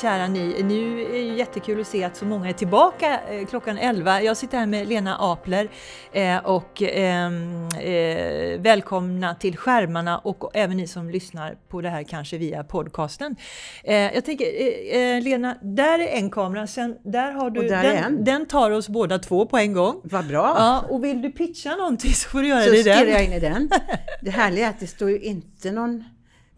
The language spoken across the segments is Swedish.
kära ni. Nu är det jättekul att se att så många är tillbaka eh, klockan 11. Jag sitter här med Lena Apler eh, och ehm, eh, välkomna till skärmarna och även ni som lyssnar på det här kanske via podcasten. Jag tänker Lena, där är en kamera, sen där har du, där den, den, tar oss båda två på en gång. Vad bra! Ja, och vill du pitcha någonting så får du göra så det i den. Så stirrar jag in i den. Det härliga är att det står ju inte någon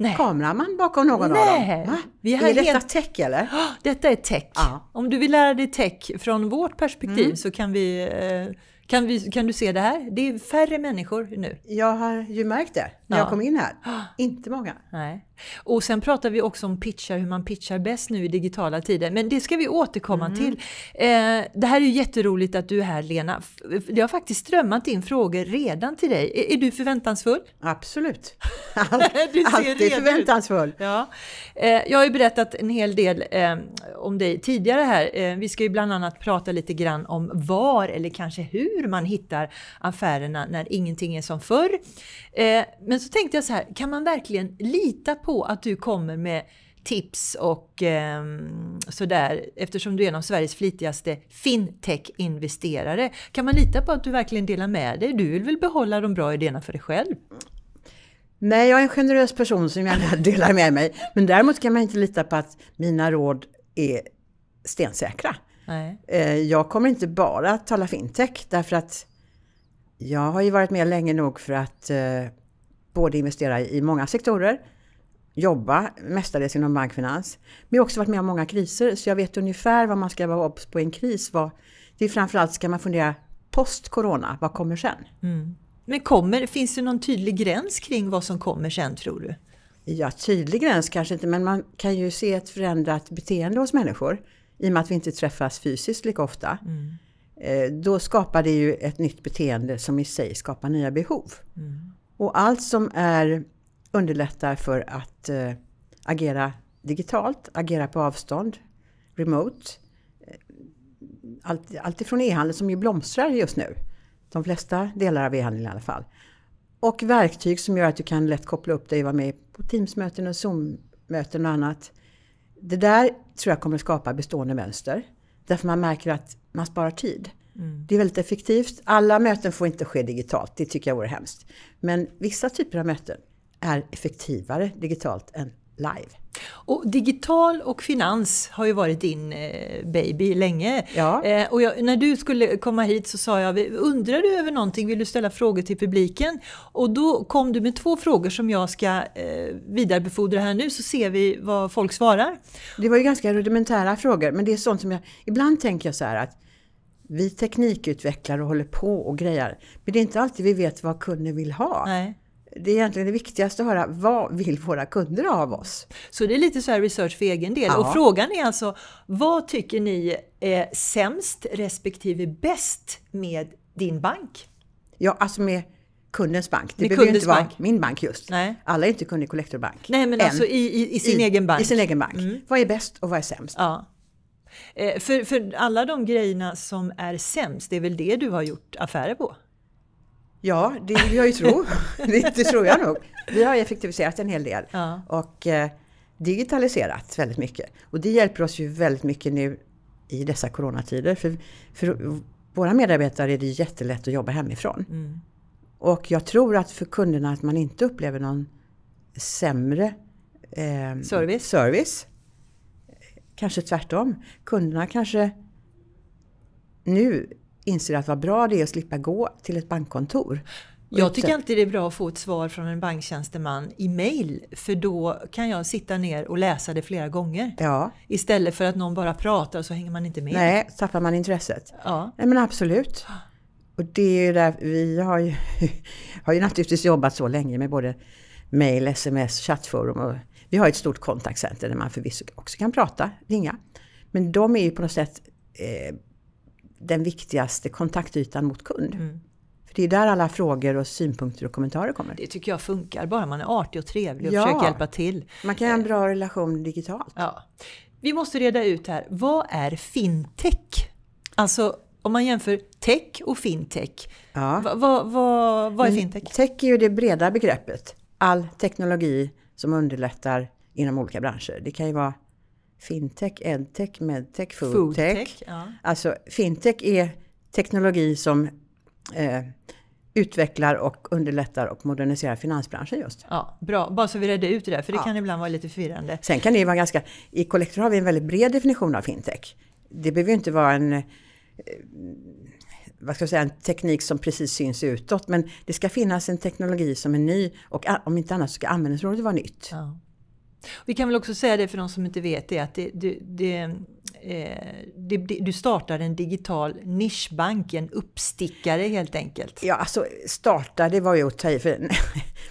Nej. kameraman bakom någon Nej. av dem. Va? Vi är, är detta tech eller? Oh, detta är tech. Ja. Om du vill lära dig tech från vårt perspektiv mm. så kan vi, eh, kan vi kan du se det här? Det är färre människor nu. Jag har ju märkt det när ja. jag kom in här. Inte många. Nej. Och sen pratar vi också om pitchar, hur man pitchar bäst nu i digitala tider. Men det ska vi återkomma mm. till. Eh, det här är ju jätteroligt att du är här Lena. Det har faktiskt strömmat in frågor redan till dig. Är, är du förväntansfull? Absolut. All, alltid förväntansfull. Ja. Eh, jag har ju berättat en hel del eh, om dig tidigare här. Eh, vi ska ju bland annat prata lite grann om var eller kanske hur man hittar affärerna när ingenting är som förr. Eh, men så tänkte jag så här, kan man verkligen lita på på att du kommer med tips och eh, sådär eftersom du är en av Sveriges flitigaste fintech-investerare. Kan man lita på att du verkligen delar med dig? Du vill väl behålla de bra idéerna för dig själv? Nej, jag är en generös person som gärna delar med mig. Men däremot kan man inte lita på att mina råd är stensäkra. Nej. Eh, jag kommer inte bara att tala fintech därför att jag har ju varit med länge nog för att eh, både investera i många sektorer jobba mestadels inom bankfinans. Men jag har också varit med om många kriser så jag vet ungefär vad man ska vara obs på i en kris. Vad, det är framförallt ska man fundera post corona, vad kommer sen? Mm. Men kommer, finns det någon tydlig gräns kring vad som kommer sen tror du? Ja, tydlig gräns kanske inte, men man kan ju se ett förändrat beteende hos människor. I och med att vi inte träffas fysiskt lika ofta. Mm. Eh, då skapar det ju ett nytt beteende som i sig skapar nya behov. Mm. Och allt som är underlättar för att eh, agera digitalt, agera på avstånd, remote. Eh, allt, allt ifrån e handel som ju blomstrar just nu. De flesta delar av e-handeln i alla fall. Och verktyg som gör att du kan lätt koppla upp dig, och vara med på Teamsmöten och Zoom-möten och annat. Det där tror jag kommer skapa bestående mönster. Därför man märker att man sparar tid. Mm. Det är väldigt effektivt. Alla möten får inte ske digitalt, det tycker jag vore hemskt. Men vissa typer av möten är effektivare digitalt än live. Och digital och finans har ju varit din eh, baby länge. Ja. Eh, och jag, när du skulle komma hit så sa jag, undrar du över någonting, vill du ställa frågor till publiken? Och då kom du med två frågor som jag ska eh, vidarebefordra här nu så ser vi vad folk svarar. Det var ju ganska rudimentära frågor men det är sånt som jag, ibland tänker jag så här att vi teknikutvecklar och håller på och grejar men det är inte alltid vi vet vad kunden vill ha. Nej det är egentligen det viktigaste att höra, vad vill våra kunder ha av oss? Så det är lite så research för egen del. Ja. Och frågan är alltså, vad tycker ni är sämst respektive bäst med din bank? Ja, alltså med kundens bank. Det med behöver inte vara min bank just. Nej. Alla är inte kunder i Collector Bank. Nej, men Än. alltså i, i, i sin I, egen bank. I sin egen bank. Mm. Vad är bäst och vad är sämst? Ja. Eh, för, för alla de grejerna som är sämst, det är väl det du har gjort affärer på? Ja, det vill jag ju tro. det, tror jag nog. Vi har effektiviserat en hel del ja. och eh, digitaliserat väldigt mycket. Och det hjälper oss ju väldigt mycket nu i dessa coronatider. För, för våra medarbetare är det jättelätt att jobba hemifrån. Mm. Och jag tror att för kunderna att man inte upplever någon sämre eh, service. service. Kanske tvärtom. Kunderna kanske nu inser att vad bra det är att slippa gå till ett bankkontor. Jag tycker alltid det är bra att få ett svar från en banktjänsteman i mail för då kan jag sitta ner och läsa det flera gånger. Ja. Istället för att någon bara pratar så hänger man inte med. Nej, tappar man intresset. Ja. Nej men absolut. Och det är där, vi har ju, har ju naturligtvis jobbat så länge med både mail, sms, chattforum och vi har ett stort kontaktcenter där man förvisso också kan prata, ringa. Men de är ju på något sätt eh, den viktigaste kontaktytan mot kund. Mm. För det är där alla frågor och synpunkter och kommentarer kommer. Det tycker jag funkar, bara man är artig och trevlig och ja, försöker hjälpa till. Man kan ha en eh. bra relation digitalt. Ja. Vi måste reda ut här, vad är fintech? Alltså om man jämför tech och fintech, ja. vad va, va, är mm, fintech? Tech är ju det breda begreppet. All teknologi som underlättar inom olika branscher. Det kan ju vara fintech, edtech, medtech, foodtech. foodtech ja. Alltså fintech är teknologi som eh, utvecklar och underlättar och moderniserar finansbranschen just. Ja, bra, bara så vi redde ut det där, för det ja. kan ibland vara lite förvirrande. Sen kan det ju vara ganska... I Collector har vi en väldigt bred definition av fintech. Det behöver ju inte vara en... Eh, vad ska jag säga, en teknik som precis syns utåt. Men det ska finnas en teknologi som är ny och om inte annat så ska användningsrådet vara nytt. Ja. Vi kan väl också säga det för de som inte vet det att det, det, det eh, det, det, du startade en digital nischbank, en uppstickare helt enkelt. Ja, alltså starta, det var ju att ta i för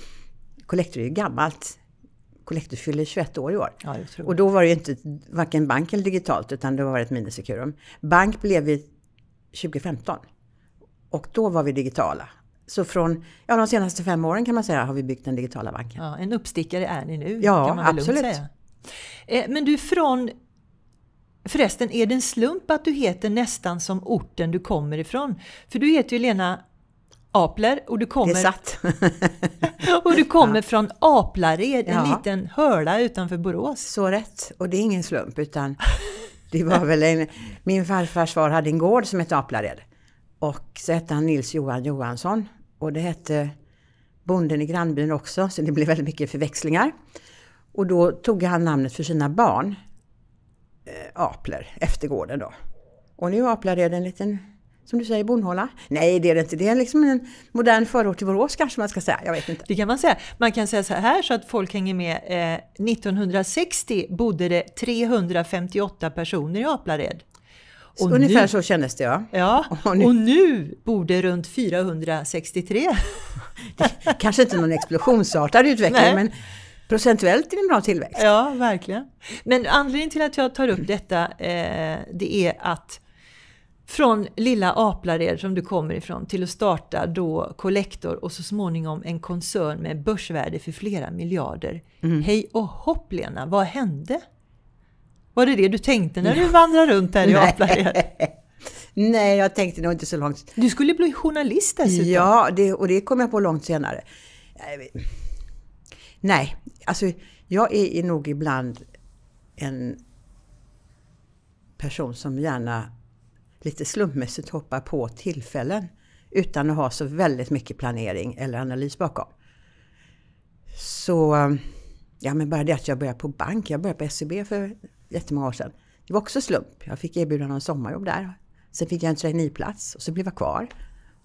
Collector är ju gammalt. Collector fyller 21 år i år. Ja, och då var det ju inte varken bank eller digitalt, utan det var ett minisekurum. Bank blev vi 2015. Och då var vi digitala. Så från ja, de senaste fem åren kan man säga har vi byggt den digitala banken. Ja, en uppstickare är ni nu ja, kan man väl absolut. lugnt säga. Eh, men du från Förresten, är det en slump att du heter nästan som orten du kommer ifrån? För du heter ju Lena Apler och du kommer... Det satt! och du kommer ja. från Aplared, en ja. liten höla utanför Borås. Så rätt! Och det är ingen slump utan det var väl en... Min farfars far hade en gård som hette Aplared. Och så hette han Nils Johan Johansson och det hette Bonden i grannbyn också, så det blev väldigt mycket förväxlingar. Och då tog han namnet för sina barn, eh, Apler, eftergården då. Och nu Aplar är det en liten, som du säger, bonhåla. Nej, det är det inte. Det är liksom en modern förort till Borås kanske man ska säga. Jag vet inte. Det kan man säga. Man kan säga så här så att folk hänger med. Eh, 1960 bodde det 358 personer i Aplared. Och Ungefär nu, så kändes det ja. ja och, nu, och nu borde runt 463. kanske inte någon explosionsartad utveckling Nej. men procentuellt är det en bra tillväxt. Ja, verkligen. Men anledningen till att jag tar upp detta eh, det är att från lilla Aplared som du kommer ifrån till att starta då Collector och så småningom en koncern med börsvärde för flera miljarder. Mm. Hej och hopp Lena, vad hände? Var det det du tänkte när du vandrade runt där i Aplared? Nej, jag tänkte nog inte så långt. Du skulle bli journalist dessutom. Ja, det, och det kom jag på långt senare. Nej, alltså jag är nog ibland en person som gärna lite slumpmässigt hoppar på tillfällen utan att ha så väldigt mycket planering eller analys bakom. Så, ja men bara det att jag började på bank, jag började på SEB för jättemånga år sedan. Det var också slump. Jag fick erbjudande om sommarjobb där. Sen fick jag en traineeplats och så blev jag kvar.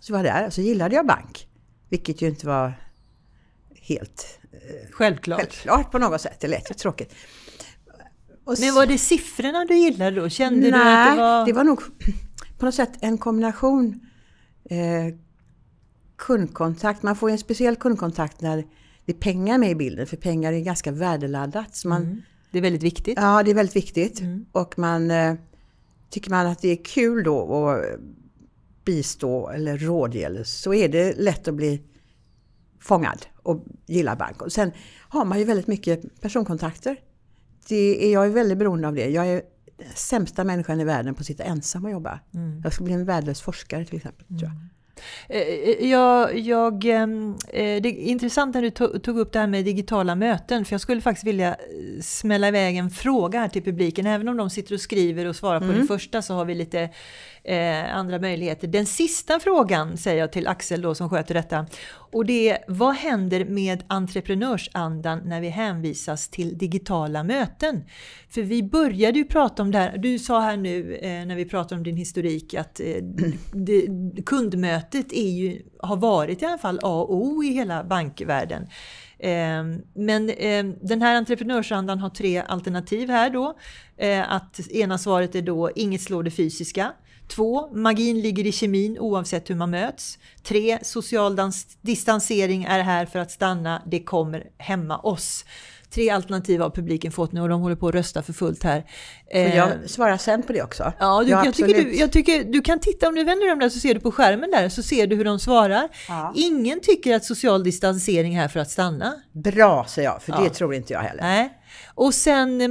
Så var jag där och så gillade jag bank. Vilket ju inte var helt eh, självklart, självklart på något sätt. Det lät ju tråkigt. Och Men var det siffrorna du gillade då? Kände nej, du att det var... det var nog på något sätt en kombination eh, kundkontakt. Man får ju en speciell kundkontakt när det är pengar med i bilden, för pengar är ganska värdeladdat. Så man, mm. Det är väldigt viktigt. Ja, det är väldigt viktigt. Mm. Och man, eh, tycker man att det är kul då att bistå eller rådge så är det lätt att bli fångad och gilla bank. Och sen har man ju väldigt mycket personkontakter. Det är, jag är väldigt beroende av det. Jag är sämsta människan i världen på att sitta ensam och jobba. Mm. Jag skulle bli en värdelös forskare till exempel. Mm. Tror jag. Mm. Eh, jag, jag, ehm, eh, det är intressant när du tog upp det här med digitala möten, för jag skulle faktiskt vilja eh, smälla iväg en fråga här till publiken. Även om de sitter och skriver och svarar på mm. den första så har vi lite andra möjligheter. Den sista frågan säger jag till Axel då som sköter detta. Och det är, vad händer med entreprenörsandan när vi hänvisas till digitala möten? För vi började ju prata om det här, du sa här nu eh, när vi pratade om din historik att eh, det, kundmötet är ju, har varit i alla fall A och O i hela bankvärlden. Ehm, men ehm, den här entreprenörsandan har tre alternativ här då. Eh, att ena svaret är då inget slår det fysiska. 2. magin ligger i kemin oavsett hur man möts. 3. social distansering är här för att stanna. Det kommer hämma oss tre alternativ har publiken fått nu och de håller på att rösta för fullt här. Får jag eh, svara sen på det också? Ja, du, ja jag, tycker du, jag, tycker du, kan titta, om du vänder dem där så ser du på skärmen där, så ser du hur de svarar. Ja. Ingen tycker att social distansering är här för att stanna. Bra, säger jag, för ja. det tror inte jag heller. Nej. Och sen, nu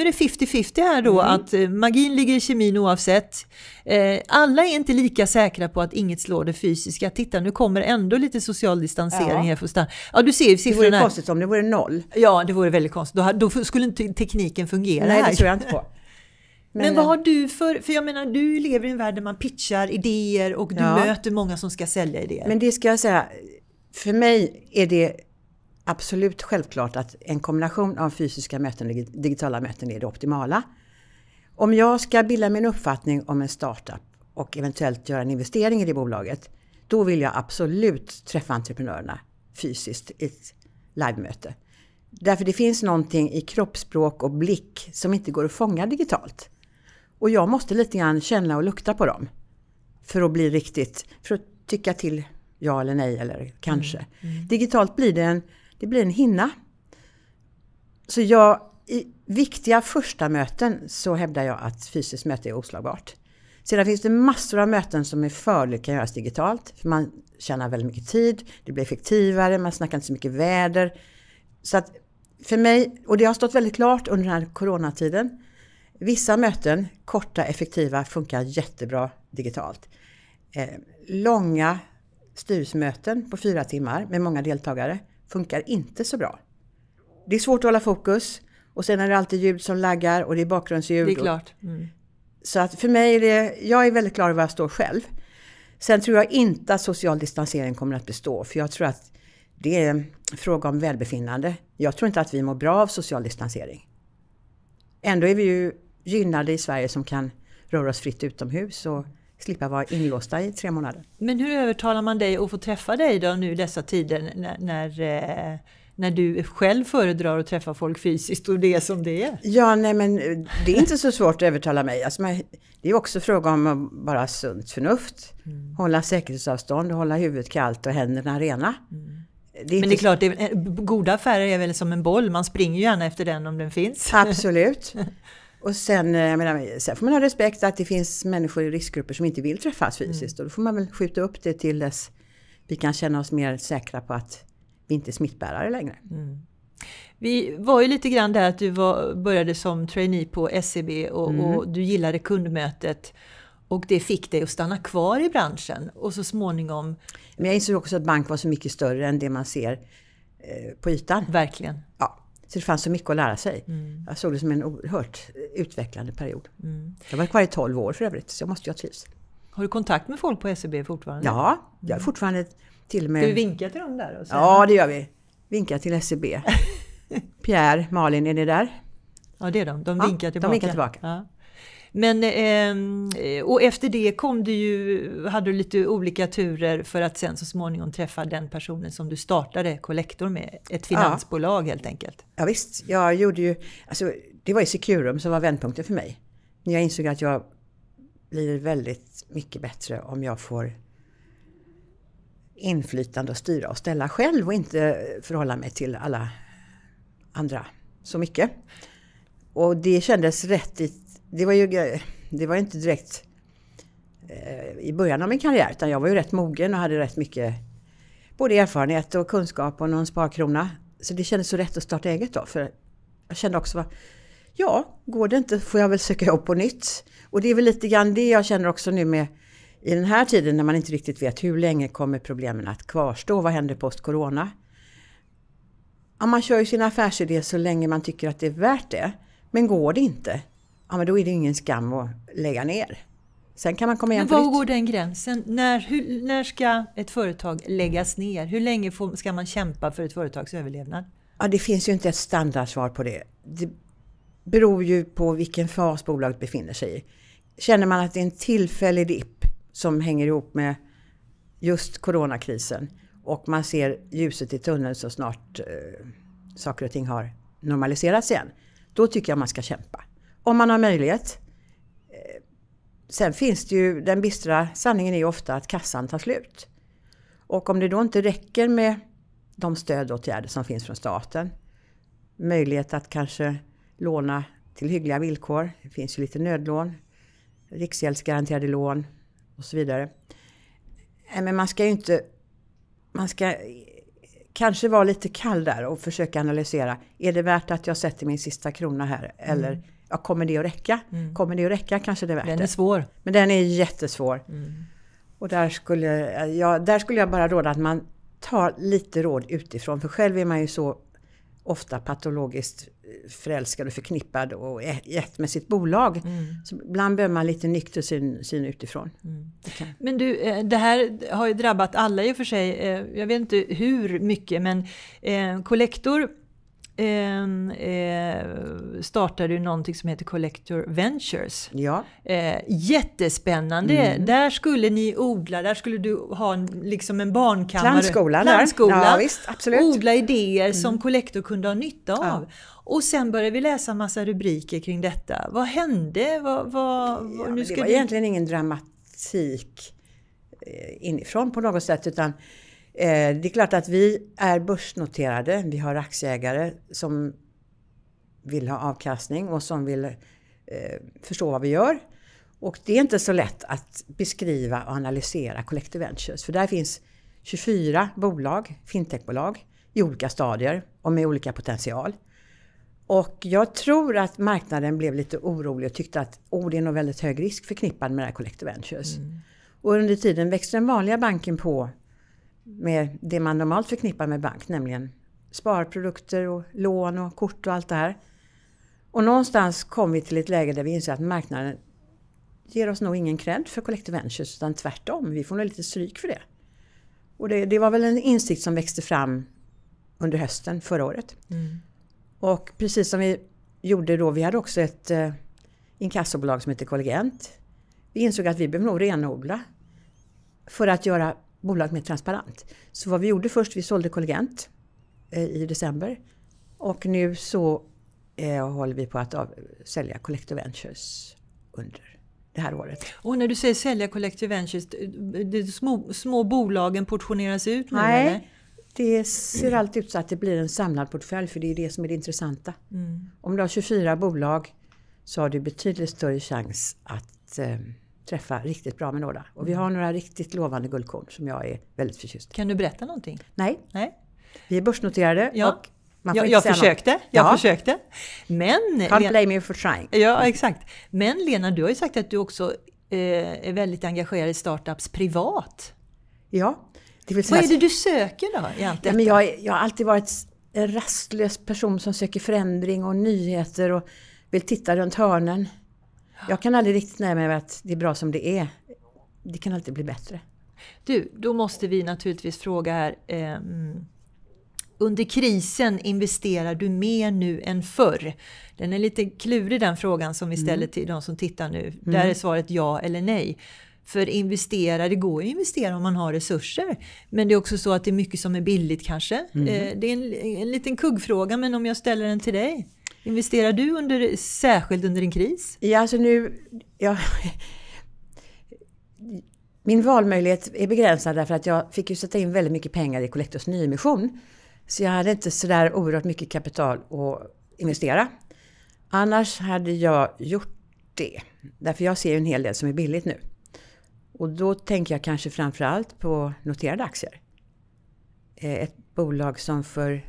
är det 50-50 här då, mm. att eh, magin ligger i kemin oavsett. Eh, alla är inte lika säkra på att inget slår det fysiska. Titta, nu kommer ändå lite social distansering ja. här. Första. Ja, du ser ju siffrorna. Det vore konstigt om det vore noll. Ja, det vore väldigt konstigt. Då, då skulle inte tekniken fungera. Nej, det tror jag inte på. Men, men, vad eh, har du för, för jag menar du lever i en värld där man pitchar idéer och du ja. möter många som ska sälja idéer. Men det ska jag säga, för mig är det absolut självklart att en kombination av fysiska möten och digitala möten är det optimala. Om jag ska bilda min uppfattning om en startup och eventuellt göra en investering i det bolaget, då vill jag absolut träffa entreprenörerna fysiskt i ett livemöte. Därför det finns någonting i kroppsspråk och blick som inte går att fånga digitalt. Och jag måste lite grann känna och lukta på dem. För att bli riktigt, för att tycka till ja eller nej eller kanske. Mm. Mm. Digitalt blir det en det blir en hinna. Så jag, i viktiga första möten så hävdar jag att fysiskt möte är oslagbart. Sedan finns det massor av möten som med fördel kan göras digitalt. För man tjänar väldigt mycket tid, det blir effektivare, man snackar inte så mycket väder. Så att för mig, och det har stått väldigt klart under den här coronatiden, vissa möten, korta, effektiva, funkar jättebra digitalt. Eh, långa styrelsemöten på fyra timmar med många deltagare, funkar inte så bra. Det är svårt att hålla fokus och sen är det alltid ljud som laggar och det är bakgrundsljud. Det är klart. Mm. Så att för mig är det, jag är väldigt klar över var jag står själv. Sen tror jag inte att social distansering kommer att bestå, för jag tror att det är en fråga om välbefinnande. Jag tror inte att vi mår bra av social distansering. Ändå är vi ju gynnade i Sverige som kan röra oss fritt utomhus och slippa vara inlåsta i tre månader. Men hur övertalar man dig att få träffa dig då nu dessa tider när, när, eh, när du själv föredrar att träffa folk fysiskt och det är som det är? Ja, nej men eh, det är inte så svårt att övertala mig. Alltså, man, det är också fråga om att bara sunt förnuft, mm. hålla säkerhetsavstånd, hålla huvudet kallt och händerna rena. Mm. Det men det är klart, det är, eh, goda affärer är väl som en boll, man springer gärna efter den om den finns. Absolut. Och sen, eh, jag menar, sen får man ha respekt att det finns människor i riskgrupper som inte vill träffas mm. fysiskt. Mm. Och då får man väl skjuta upp det till dess vi kan känna oss mer säkra på att vi inte är smittbärare längre. Mm. Vi var ju lite grann där att du var, började som trainee på SEB och, mm. och, du gillade kundmötet. Och det fick dig att stanna kvar i branschen och så småningom... Men jag insåg också att bank var så mycket större än det man ser eh, på ytan. Verkligen. Ja. Så det fanns så mycket att lära sig. Mm. Jag såg det som en oerhört utvecklande period. Mm. Jag var kvar i 12 år för övrigt, så jag måste ju ha trivts. Har du kontakt med folk på SEB fortfarande? Ja, jag är mm. fortfarande till och med... Ska vi vinka till dem där? Och Ja, det gör vi. Vinka till SEB. Pierre, Malin, är ni där? Ja, det är de. De vinkar ja, tillbaka. De vinkar tillbaka. Ja. Men, ehm, eh, och efter det kom du ju, hade du lite olika turer för att sen så småningom träffa den personen som du startade Collector med. Ett finansbolag ja. helt enkelt. Ja, visst, jag gjorde ju, alltså, det var ju Securum som var vändpunkten för mig. När jag insåg att jag blir väldigt mycket bättre om jag får inflytande och styra och ställa själv och inte förhålla mig till alla andra så mycket. Och det kändes rätt i det var ju det var inte direkt eh, i början av min karriär, utan jag var ju rätt mogen och hade rätt mycket både erfarenhet och kunskap och någon sparkrona. Så det kändes så rätt att starta eget då, för jag kände också att ja, går det inte får jag väl söka jobb på nytt. Och det är väl lite grann det jag känner också nu med i den här tiden när man inte riktigt vet hur länge kommer problemen att kvarstå? Vad händer post-corona? Ja, man kör ju sin affärsidé så länge man tycker att det är värt det. Men går det inte, ja men då är det ingen skam att lägga ner. Sen kan man komma igen Men var går den gränsen? När, hur, när ska ett företag läggas ner? Hur länge får, ska man kämpa för ett företags överlevnad? Ja, det finns ju inte ett standardsvar på det. Det beror ju på vilken fas bolaget befinner sig i. Känner man att det är en tillfällig dipp som hänger ihop med just coronakrisen och man ser ljuset i tunneln så snart eh, saker och ting har normaliserats igen, då tycker jag man ska kämpa om man har möjlighet. Eh, sen finns det ju, den bistra sanningen är ju ofta att kassan tar slut. Och om det då inte räcker med de stödåtgärder som finns från staten, möjlighet att kanske låna till hyggliga villkor, det finns ju lite nödlån, riksgäldsgaranterade lån och så vidare. Eh, men man ska ju inte, man ska kanske vara lite kall där och försöka analysera, är det värt att jag sätter min sista krona här? Eller mm ja, kommer det att räcka? Mm. Kommer det att räcka kanske det är värt Den är svår. Det. Men den är jättesvår. Mm. Och där skulle, ja, där skulle jag bara råda att man tar lite råd utifrån. För själv är man ju så ofta patologiskt förälskad och förknippad och ett med sitt bolag. Mm. Så ibland behöver man lite nykter syn, syn utifrån. Mm. Okay. Men du, eh, det här har ju drabbat alla i och för sig. Eh, jag vet inte hur mycket, men Collector eh, eh, startade ju någonting som heter Collector Ventures. Ja. Eh, jättespännande! Mm. Där skulle ni odla, där skulle du ha en, liksom en barnkammare. Plantskola, där, Ja, visst, absolut. Odla idéer mm. som Collector kunde ha nytta av. Ja. Och sen började vi läsa massa rubriker kring detta. Vad hände? Vad, vad, ja, nu ska det var du... egentligen ingen dramatik eh, inifrån på något sätt utan Eh, det är klart att vi är börsnoterade. Vi har aktieägare som vill ha avkastning och som vill eh, förstå vad vi gör. Och det är inte så lätt att beskriva och analysera Collective Ventures. För där finns 24 bolag, fintechbolag, i olika stadier och med olika potential. Och jag tror att marknaden blev lite orolig och tyckte att oh, det är nog väldigt hög risk förknippad med det här Collective Ventures. Mm. Och under tiden växte den vanliga banken på med det man normalt förknippar med bank, nämligen sparprodukter och lån och kort och allt det här. Och någonstans kom vi till ett läge där vi inser att marknaden ger oss nog ingen cred för Collective Ventures utan tvärtom, vi får nog lite stryk för det. Och det, det var väl en insikt som växte fram under hösten förra året. Mm. Och precis som vi gjorde då, vi hade också ett eh, inkassobolag som heter Kollegent. Vi insåg att vi behöver nog renodla för att göra bolaget mer transparent. Så vad vi gjorde först, vi sålde kollegent eh, i december och nu så eh, håller vi på att av, sälja Collective Ventures under det här året. Och när du säger sälja Collective Ventures, eh, de små, små bolagen portioneras ut nu Nej, eller? det ser alltid ut så att det blir en samlad portfölj för det är det som är det intressanta. Mm. Om du har 24 bolag så har du betydligt större chans att eh, träffa riktigt bra med några. Och vi mm. har några riktigt lovande guldkorn som jag är väldigt förtjust i. Kan du berätta någonting? Nej. Nej. Vi är börsnoterade ja. och jag, jag försökte, jag ja. försökte. Men... Can't Lena, blame you for trying. Ja, exakt. Men Lena, du har ju sagt att du också eh, är väldigt engagerad i startups privat. Ja. Det vill säga Vad är det du söker då? Ja, men jag, jag har alltid varit en rastlös person som söker förändring och nyheter och vill titta runt hörnen. Jag kan aldrig riktigt nöja mig med att det är bra som det är. Det kan alltid bli bättre. Du, då måste vi naturligtvis fråga här. Eh, under krisen investerar du mer nu än förr? Den är lite klurig den frågan som vi mm. ställer mm. till de som tittar nu. Mm. Där är svaret ja eller nej. För investera, det går ju att investera om man har resurser. Men det är också så att det är mycket som är billigt kanske. Mm. Eh, det är en, en liten kuggfråga men om jag ställer den till dig. Investerar du under, särskilt under en kris? Ja, alltså nu... Ja, min valmöjlighet är begränsad därför att jag fick ju sätta in väldigt mycket pengar i Collectors nyemission. Så jag hade inte sådär oerhört mycket kapital att investera. Annars hade jag gjort det. Därför jag ser ju en hel del som är billigt nu. Och då tänker jag kanske framförallt på noterade aktier. Eh, ett bolag som för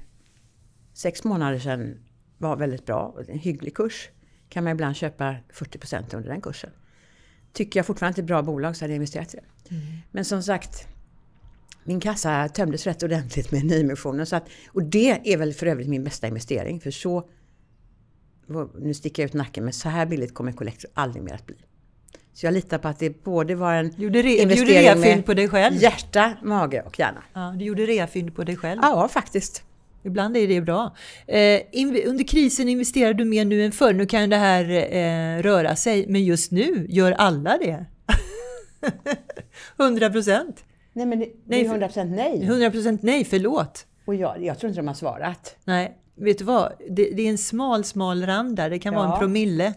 sex månader sedan var väldigt bra. En hygglig kurs. Kan man ibland köpa 40 under den kursen. Tycker jag fortfarande att det är ett bra bolag så hade jag investerat i det. Mm. Men som sagt, min kassa tömdes rätt ordentligt med nyemissionen. Så att, och det är väl för övrigt min bästa investering. För så, nu sticker jag ut nacken, men så här billigt kommer Collector aldrig mer att bli. Så jag litar på att det både var en gjorde re, investering gjorde med på dig själv. hjärta, mage och hjärna. Ja, du gjorde reafynd på dig själv? Ja, faktiskt. Ibland är det bra. Eh, under krisen investerar du mer nu än förr. Nu kan det här eh, röra sig, men just nu gör alla det. 100 procent. Nej, men det, det 100 procent nej. 100 procent nej, förlåt. Och jag, jag tror inte de har svarat. Nej, vet du vad? Det, det är en smal, smal rand där. Det kan ja. vara en promille.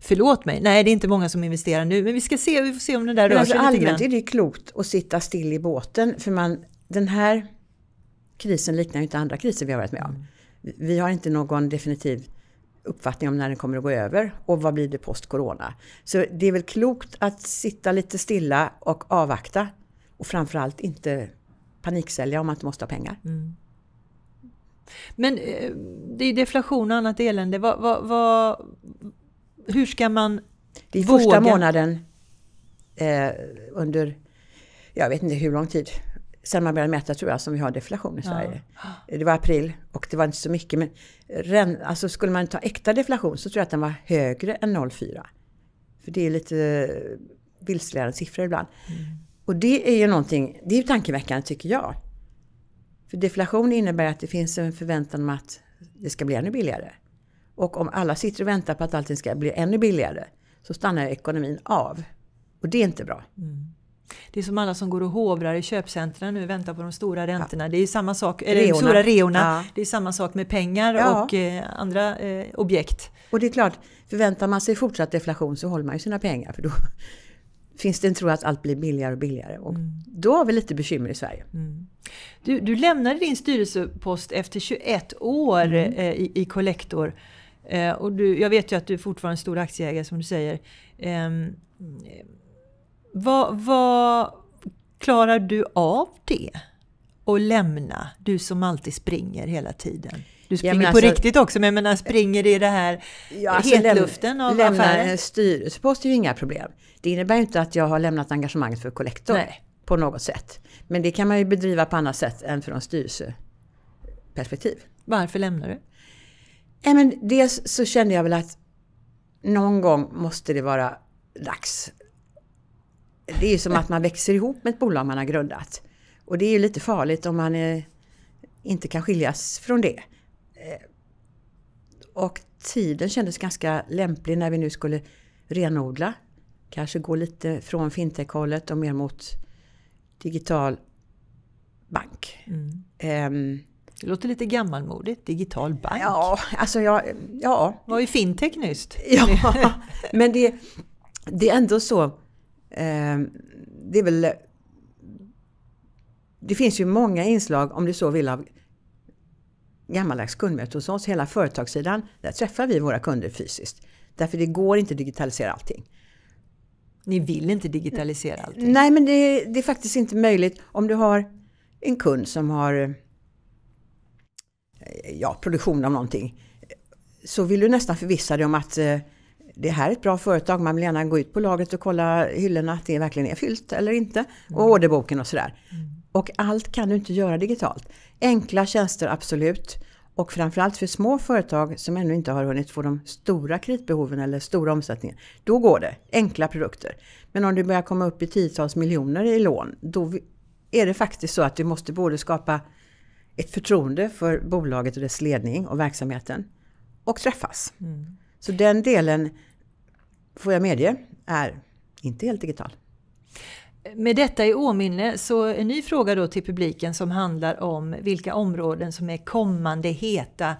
Förlåt mig, nej det är inte många som investerar nu, men vi ska se, vi får se om det där men rör alltså, sig allmänt lite grann. Allmänt är det klokt att sitta still i båten, för man, den här krisen liknar ju inte andra kriser vi har varit med om. Mm. Vi har inte någon definitiv uppfattning om när den kommer att gå över och vad blir det post-corona. Så det är väl klokt att sitta lite stilla och avvakta och framförallt inte paniksälja om man inte måste ha pengar. Mm. Men eh, det är deflation och annat elände. Vad, vad, vad, hur ska man Det är våga? första månaden eh, under, jag vet inte hur lång tid, sen man började mäta tror jag som vi har deflation i Sverige. Ja. Det var april och det var inte så mycket. Men ren, alltså skulle man ta äkta deflation så tror jag att den var högre än 0,4. För det är lite eh, vilseledande siffror ibland. Mm. Och det är ju någonting, det är ju tankeväckande tycker jag. För deflation innebär att det finns en förväntan om att det ska bli ännu billigare. Och om alla sitter och väntar på att allting ska bli ännu billigare så stannar ekonomin av. Och det är inte bra. Mm. Det är som alla som går och hovrar i köpcentra nu väntar på de stora räntorna. Ja. Det är samma sak, eller reorna. stora reorna. Ja. Det är samma sak med pengar ja. och eh, andra eh, objekt. Och det är klart, förväntar man sig fortsatt deflation så håller man ju sina pengar. För då finns det en tro att allt blir billigare och billigare. Och mm. då har vi lite bekymmer i Sverige. Mm. Du, du lämnade din styrelsepost efter 21 år mm. eh, i, i Collector. Eh, och du, jag vet ju att du är fortfarande är stor aktieägare som du säger. Ehm, vad, vad klarar du av det? Och lämna, du som alltid springer hela tiden. Du springer ja, alltså, på riktigt också, men jag menar, springer i det här ja, alltså, hetluften av lämna affären? Lämna en styrelsepost är ju inga problem. Det innebär ju inte att jag har lämnat engagemanget för kollektor på något sätt. Men det kan man ju bedriva på annat sätt än från styrelseperspektiv. Varför lämnar du? Ja, men dels så kände jag väl att någon gång måste det vara dags det är ju som att man växer ihop med ett bolag man har grundat. Och det är ju lite farligt om man eh, inte kan skiljas från det. Eh, och tiden kändes ganska lämplig när vi nu skulle renodla. Kanske gå lite från fintech-hållet och mer mot digital bank. Mm. Eh, det låter lite gammalmodigt, digital bank. Ja, alltså jag... Ja. Det var ju fintech nyss. Ja, men det, det är ändå så Ehm, det är väl... Det finns ju många inslag, om du så vill, av gammaldags kundmöte hos oss. Hela företagssidan, där träffar vi våra kunder fysiskt. Därför det går inte att digitalisera allting. Ni vill inte digitalisera mm. allting? Nej, men det, det är faktiskt inte möjligt. Om du har en kund som har eh, ja, produktion av någonting så vill du nästan förvissa dig om att eh, det här är ett bra företag, man vill gärna gå ut på lagret och kolla hyllorna att det verkligen är fyllt eller inte. Och mm. orderboken och sådär. Mm. Och allt kan du inte göra digitalt. Enkla tjänster, absolut. Och framförallt för små företag som ännu inte har hunnit få de stora kreditbehoven eller stora omsättningen. Då går det. Enkla produkter. Men om du börjar komma upp i tiotals miljoner i lån, då är det faktiskt så att du måste både skapa ett förtroende för bolaget och dess ledning och verksamheten och träffas. Mm. Så den delen, får jag medge, är inte helt digital. Med detta i åminne så en ny fråga då till publiken som handlar om vilka områden som är kommande heta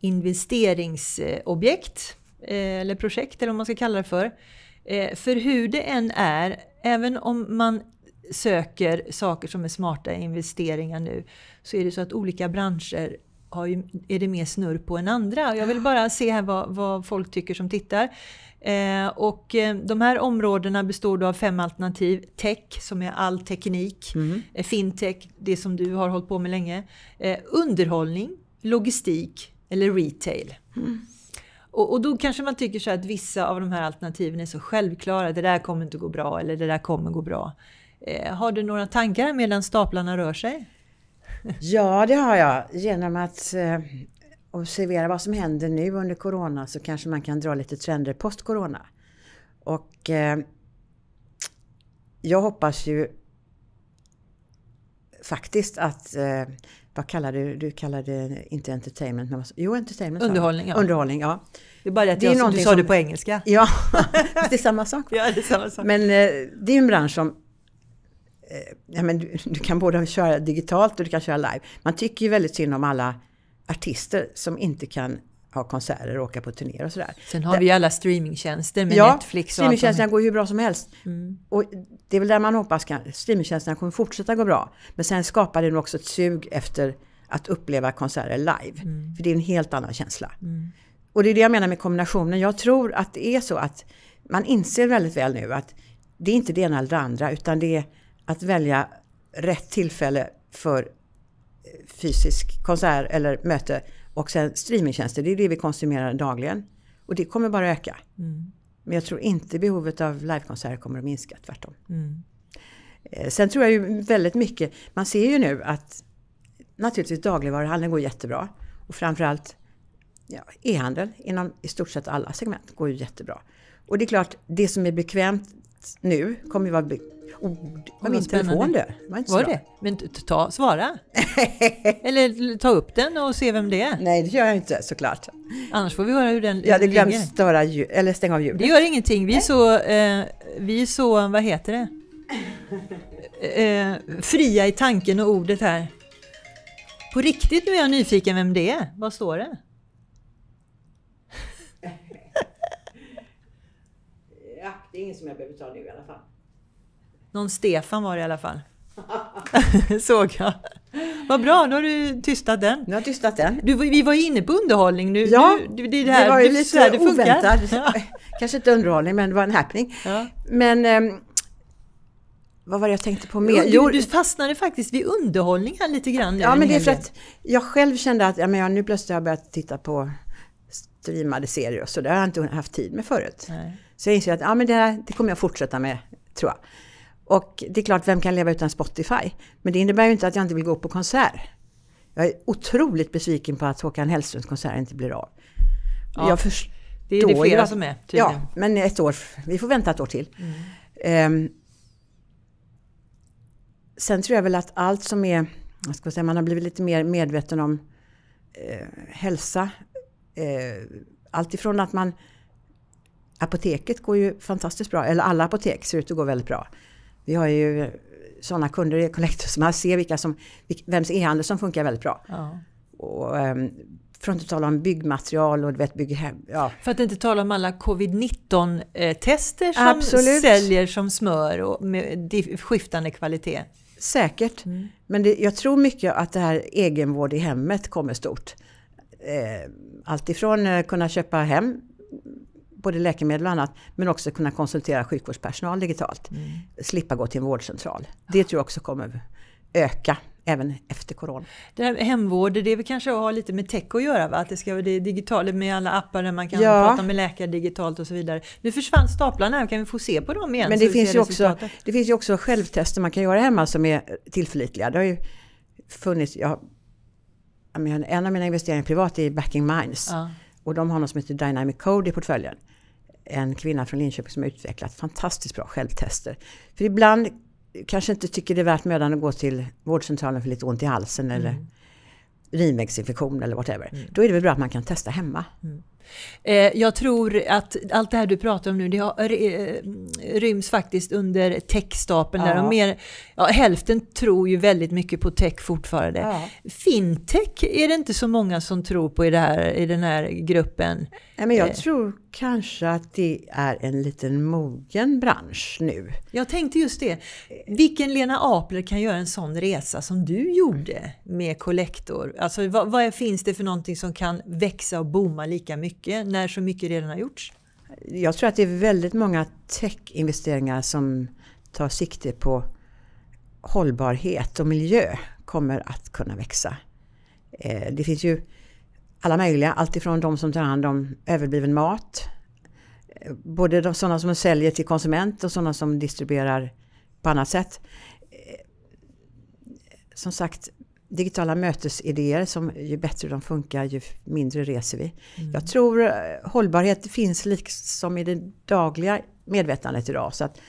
investeringsobjekt eh, eller projekt eller vad man ska kalla det för. Eh, för hur det än är, även om man söker saker som är smarta investeringar nu så är det så att olika branscher har ju, är det mer snurr på än andra. Jag vill bara se här vad, vad folk tycker som tittar. Eh, och eh, de här områdena består då av fem alternativ. Tech, som är all teknik. Mm. Eh, fintech, det som du har hållit på med länge. Eh, underhållning, logistik eller retail. Mm. Och, och, då kanske man tycker så att vissa av de här alternativen är så självklara. Det där kommer inte gå bra eller det där kommer gå bra. har du några tankar medan staplarna rör sig? Ja, det har jag. Genom att eh, observera vad som händer nu under corona så kanske man kan dra lite trender post corona. Och eh, jag hoppas ju faktiskt att eh, vad kallar du, du kallar det inte entertainment, men jo entertainment. Underhållning. Ja. Underhållning, ja. Det är bara det att det jag, du sa som, det på engelska. Ja, det är samma sak. Ja, det är samma sak. Men eh, det är en bransch som Eh, ja, men du, du, kan både köra digitalt och du kan köra live. Man tycker ju väldigt synd om alla artister som inte kan ha konserter och åka på turnéer och sådär. Sen har där, vi alla streamingtjänster med ja, Netflix och streamingtjänsterna går ju hur bra som helst. Mm. Och det är väl där man hoppas att streamingtjänsterna kommer fortsätta gå bra. Men sen skapar det nog också ett sug efter att uppleva konserter live. Mm. För det är en helt annan känsla. Mm. Och det är det jag menar med kombinationen. Jag tror att det är så att man inser väldigt väl nu att det är inte det ena eller det andra utan det är att välja rätt tillfälle för eh, fysisk konsert eller möte och sen streamingtjänster, det är det vi konsumerar dagligen. Och det kommer bara öka. Mm. Men jag tror inte behovet av livekonserter kommer att minska, tvärtom. Mm. Eh, sen tror jag ju väldigt mycket, man ser ju nu att naturligtvis dagligvaruhandeln går jättebra. Och framförallt ja, e-handel inom i stort sett alla segment går ju jättebra. Och det är klart, det som är bekvämt nu kommer vara... Oh, var min telefon där. Var, inte var det? Men ta, svara! Eller ta upp den och se vem det är. Nej, det gör jag inte såklart. Annars får vi höra hur den Jag hade glömt störa, eller stänga av ljudet. Det gör ingenting. Vi är så, eh, vi är så vad heter det? Eh, eh, fria i tanken och ordet här. På riktigt nu är jag nyfiken vem det är. Vad står det? Det är ingen som jag behöver ta nu i alla fall. Någon Stefan var det i alla fall. Såg jag. Vad bra, nu har du tystat den. Jag har tystat den. Du, vi var ju inne på underhållning nu. Ja, nu, det, det, här, det var ju du, lite det oväntat. Ja. Kanske inte underhållning, men det var en happening. Ja. Men um, vad var det jag tänkte på mer? Jo, du, du fastnade faktiskt vid underhållning här lite grann. Ja, men det är för att jag själv kände att ja, men jag, nu plötsligt har jag börjat titta på streamade serier och så. Det har jag inte haft tid med förut. Nej. Så jag inser att ah, men det, här, det kommer jag fortsätta med, tror jag. Och det är klart, vem kan leva utan Spotify? Men det innebär ju inte att jag inte vill gå på konsert. Jag är otroligt besviken på att Håkan Hellströms konsert inte blir av. Ja, jag förstår det är det flera jag, som är tydligen. Ja, men ett år. Vi får vänta ett år till. Mm. Um, sen tror jag väl att allt som är, vad ska jag säga, man har blivit lite mer medveten om eh, hälsa. Eh, allt ifrån att man Apoteket går ju fantastiskt bra, eller alla apotek ser ut att gå väldigt bra. Vi har ju eh, sådana kunder i Collector som man ser vilka som, vems e-handel som funkar väldigt bra. Ja. Och, um, för att inte tala om byggmaterial och bygghem. Ja. För att inte tala om alla covid-19-tester eh, som Absolut. säljer som smör och med skiftande kvalitet. Säkert. Mm. Men det, jag tror mycket att det här egenvård i hemmet kommer stort. Eh, Alltifrån eh, kunna köpa hem både läkemedel och annat, men också kunna konsultera sjukvårdspersonal digitalt. Mm. Slippa gå till en vårdcentral. Det tror jag också kommer öka även efter corona. Det här hemvård, det vi kanske har lite med tech att göra? Va? Att det ska vara det med alla appar där man kan ja. prata med läkare digitalt och så vidare. Nu försvann staplarna, kan vi få se på dem igen? Men det, finns ju, också, det finns ju också självtester man kan göra hemma som är tillförlitliga. Det har ju funnits, jag, en av mina investeringar privat är Backing Minds. Ja. Och de har något som heter Dynamic Code i portföljen en kvinna från Linköping som har utvecklat fantastiskt bra självtester. För ibland kanske inte tycker det är värt mödan att gå till vårdcentralen för lite ont i halsen mm. eller urinvägsinfektion eller whatever. Mm. Då är det väl bra att man kan testa hemma. Mm. Eh, jag tror att allt det här du pratar om nu, det eh, ryms faktiskt under techstapeln ja. ja, hälften tror ju väldigt mycket på tech fortfarande. Ja. Fintech är det inte så många som tror på i, det här, i den här gruppen. Nej, men jag eh. tror kanske att det är en liten mogen bransch nu. Jag tänkte just det. Vilken Lena Apler kan göra en sån resa som du gjorde med Collector? Alltså vad, vad finns det för någonting som kan växa och booma lika mycket när så mycket redan har gjorts? jag tror att det är väldigt många tech-investeringar som tar sikte på hållbarhet och miljö kommer att kunna växa. Eh, det finns ju alla möjliga, alltifrån de som tar hand om överbliven mat, eh, både de, sådana som säljer till konsument och sådana som distribuerar på annat sätt. Eh, som sagt, digitala mötesidéer, som ju bättre de funkar ju mindre reser vi. Mm. Jag tror eh, hållbarhet finns liksom i det dagliga medvetandet idag. Så att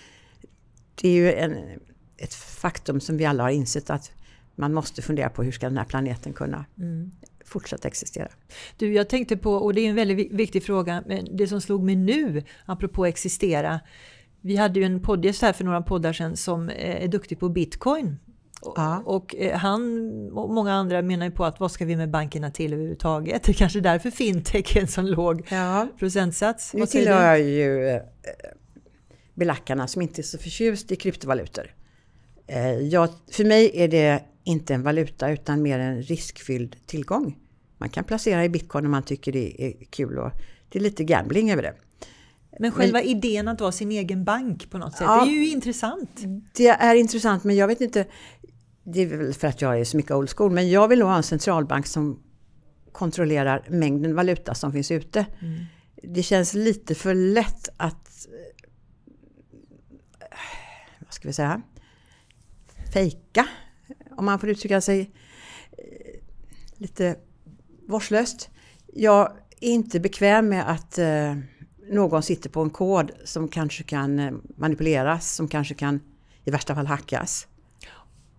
det är ju en, ett faktum som vi alla har insett att man måste fundera på hur ska den här planeten kunna mm. fortsätta existera. Du, jag tänkte på, och det är en väldigt viktig fråga, men det som slog mig nu apropå existera. Vi hade ju en poddgäst här för några poddar sedan som eh, är duktig på bitcoin. Ja. Och eh, han och många andra menar ju på att vad ska vi med bankerna till överhuvudtaget? Det är kanske därför fintech är en sån låg ja. procentsats. Nu tillhör jag ju eh, belackarna som inte är så förtjust i kryptovalutor. Eh, jag, för mig är det inte en valuta utan mer en riskfylld tillgång. Man kan placera i bitcoin om man tycker det är kul och det är lite gambling över det. Men själva men, idén att vara sin egen bank på något sätt, ja, det är ju intressant. Det är intressant, men jag vet inte det är väl för att jag är så mycket old school, men jag vill nog ha en centralbank som kontrollerar mängden valuta som finns ute. Mm. Det känns lite för lätt att, vad ska vi säga, fejka, om man får uttrycka sig eh, lite vårdslöst. Jag är inte bekväm med att eh, någon sitter på en kod som kanske kan eh, manipuleras, som kanske kan i värsta fall hackas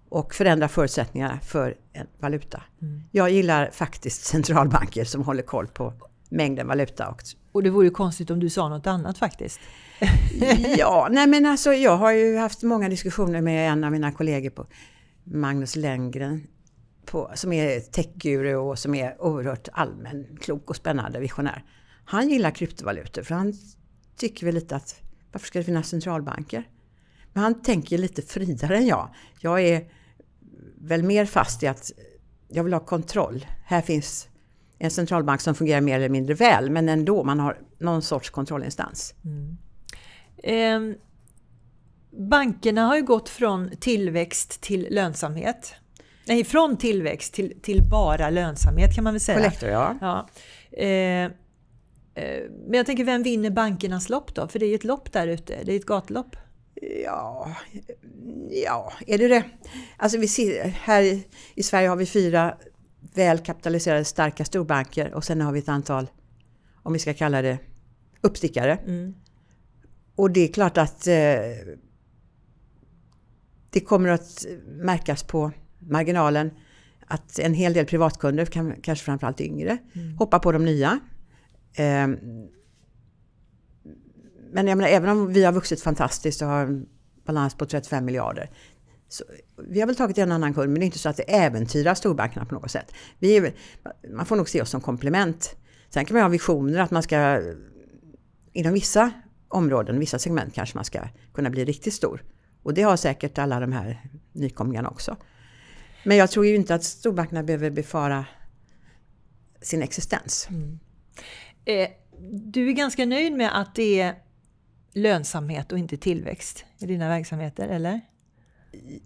och förändra förutsättningarna för en valuta. Mm. Jag gillar faktiskt centralbanker som håller koll på mängden valuta. Och, och det vore ju konstigt om du sa något annat faktiskt. ja, nej men alltså jag har ju haft många diskussioner med en av mina kollegor på Magnus Lenngren på, som är techguru och som är oerhört allmän, klok och spännande visionär. Han gillar kryptovalutor för han tycker väl lite att varför ska det finnas centralbanker? Men han tänker lite friare än jag. Jag är väl mer fast i att jag vill ha kontroll. Här finns en centralbank som fungerar mer eller mindre väl, men ändå, man har någon sorts kontrollinstans. Mm. Eh, bankerna har ju gått från tillväxt till lönsamhet. Nej, från tillväxt till, till bara lönsamhet kan man väl säga. Collector, ja. ja. Ehm, eh, men jag tänker, vem vinner bankernas lopp då? För det är ju ett lopp där ute, det är ett gatlopp. Ja, ja, är det det? Alltså vi ser, här i, i Sverige har vi fyra välkapitaliserade starka storbanker och sen har vi ett antal, om vi ska kalla det, uppstickare. Mm. Och det är klart att eh, det kommer att märkas på marginalen att en hel del privatkunder, kan, kanske framförallt yngre, mm. hoppar på de nya. Eh, men jag menar, även om vi har vuxit fantastiskt och har en balans på 35 miljarder. Så, vi har väl tagit en annan kund, men det är inte så att det äventyrar storbankerna på något sätt. Vi är, man får nog se oss som komplement. Sen kan man ha visioner att man ska, inom vissa områden, vissa segment kanske man ska kunna bli riktigt stor. Och det har säkert alla de här nykomlingarna också. Men jag tror ju inte att storbankerna behöver befara sin existens. Mm. Eh, du är ganska nöjd med att det är lönsamhet och inte tillväxt i dina verksamheter, eller?